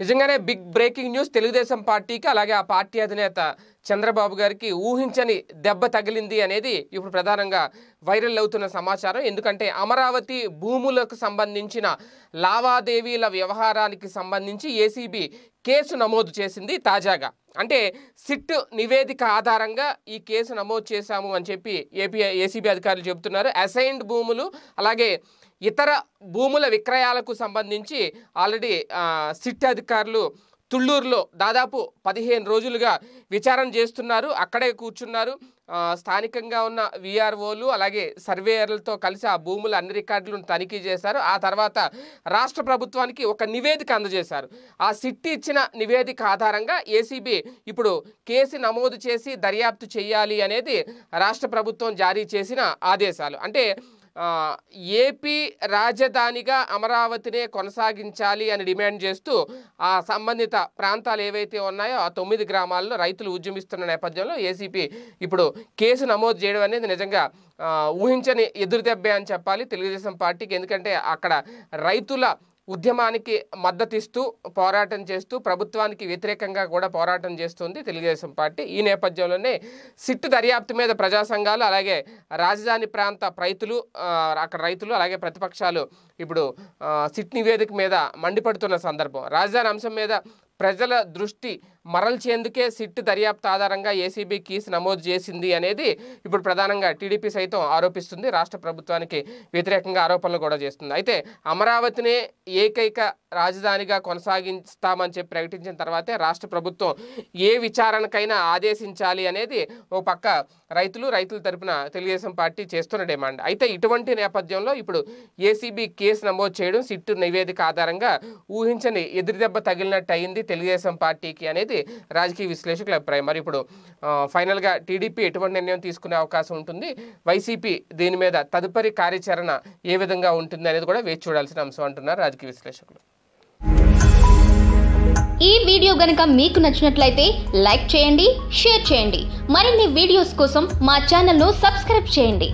నిజంగానే big breaking news Telugu Desam పార్టీకి అలాగే ఆ పార్టీ అధినేత చంద్రబాబు గారికి ఊహించని దెబ్బ తగిలింది అనేది ఇప్పుడు ప్రధానంగా వైరల్ అవుతున్న సమాచారం ఎందుకంటే అమరావతి భూములకు సంబంధించిన లావాదేవీల వ్యవహారానికి సంబంధించి ఏసీబీ కేసు నమోదు చేసింది తాజాగా అంటే సిట్ నివేదిక ఆధారంగా ఈ కేసు నమోదు చేశాము అని చెప్పి ఏపీ ఏసీబీ అధికారులు చెబుతున్నారు అసైన్డ్ భూములు అలాగే ఇతర భూముల విక్రయాలకు సంబంధించి ఆల్రెడీ సిట్ అధికారులు తుళ్ళూరులో దాదాపు పదిహేను రోజులుగా విచారణ చేస్తున్నారు అక్కడే కూర్చున్నారు స్థానికంగా ఉన్న విఆర్ఓలు అలాగే సర్వేయర్లతో కలిసి ఆ భూముల అన్ని రికార్డులను తనిఖీ చేశారు ఆ తర్వాత రాష్ట్ర ప్రభుత్వానికి ఒక నివేదిక అందజేశారు ఆ సిట్టి ఇచ్చిన నివేదిక ఆధారంగా ఏసీబీ ఇప్పుడు కేసు నమోదు చేసి దర్యాప్తు చేయాలి అనేది రాష్ట్ర ప్రభుత్వం జారీ చేసిన ఆదేశాలు అంటే ఏపీ రాజధానిగా అమరావతినే కొనసాగించాలి అని డిమాండ్ చేస్తూ ఆ సంబంధిత ప్రాంతాలు ఏవైతే ఉన్నాయో ఆ తొమ్మిది గ్రామాల్లో రైతులు ఉద్యమిస్తున్న నేపథ్యంలో ఏసీపీ ఇప్పుడు కేసు నమోదు చేయడం అనేది నిజంగా ఊహించని ఎదురుదెబ్బే అని చెప్పాలి తెలుగుదేశం పార్టీకి ఎందుకంటే అక్కడ రైతుల ఉద్యమానికి మద్దతిస్తూ పోరాటం చేస్తూ ప్రభుత్వానికి వ్యతిరేకంగా కూడా పోరాటం చేస్తుంది తెలుగుదేశం పార్టీ ఈ నేపథ్యంలోనే సిట్టు దర్యాప్తు మీద ప్రజా సంఘాలు అలాగే రాజధాని ప్రాంత రైతులు అక్కడ రైతులు అలాగే ప్రతిపక్షాలు ఇప్పుడు సిట్ నివేదిక మీద మండిపడుతున్న సందర్భం రాజధాని అంశం మీద ప్రజల దృష్టి మరల్చేందుకే సిట్ దర్యాప్తు ఆధారంగా ఏసీబీ కీస్ నమోదు చేసింది అనేది ఇప్పుడు ప్రధానంగా టీడీపీ సైతం ఆరోపిస్తుంది రాష్ట్ర ప్రభుత్వానికి వ్యతిరేకంగా ఆరోపణలు కూడా చేస్తుంది అయితే అమరావతినే ఏకైక రాజధానిగా కొనసాగిస్తామని చెప్పి ప్రకటించిన తర్వాతే రాష్ట్ర ప్రభుత్వం ఏ విచారణకైనా ఆదేశించాలి అనేది ఓ పక్క రైతులు రైతుల తరపున తెలుగుదేశం పార్టీ చేస్తున్న డిమాండ్ అయితే ఇటువంటి నేపథ్యంలో ఇప్పుడు ఏసీబీ కేసు నమోదు చేయడం సిట్టు నివేదిక ఆధారంగా ఊహించని ఎదురుదెబ్బ తగిలినట్టు అయింది తెలుగుదేశం పార్టీకి అనేది అనేది రాజకీయ విశ్లేషకుల అభిప్రాయం మరి ఇప్పుడు ఫైనల్గా టీడీపీ ఎటువంటి నిర్ణయం తీసుకునే అవకాశం ఉంటుంది వైసీపీ దీని మీద తదుపరి కార్యాచరణ ఏ విధంగా ఉంటుంది అనేది కూడా వేచి చూడాల్సిన అంశం అంటున్నారు రాజకీయ విశ్లేషకులు ఈ వీడియో గనుక మీకు నచ్చినట్లయితే లైక్ చేయండి షేర్ చేయండి మరిన్ని వీడియోస్ కోసం మా ఛానల్ను సబ్స్క్రైబ్ చేయండి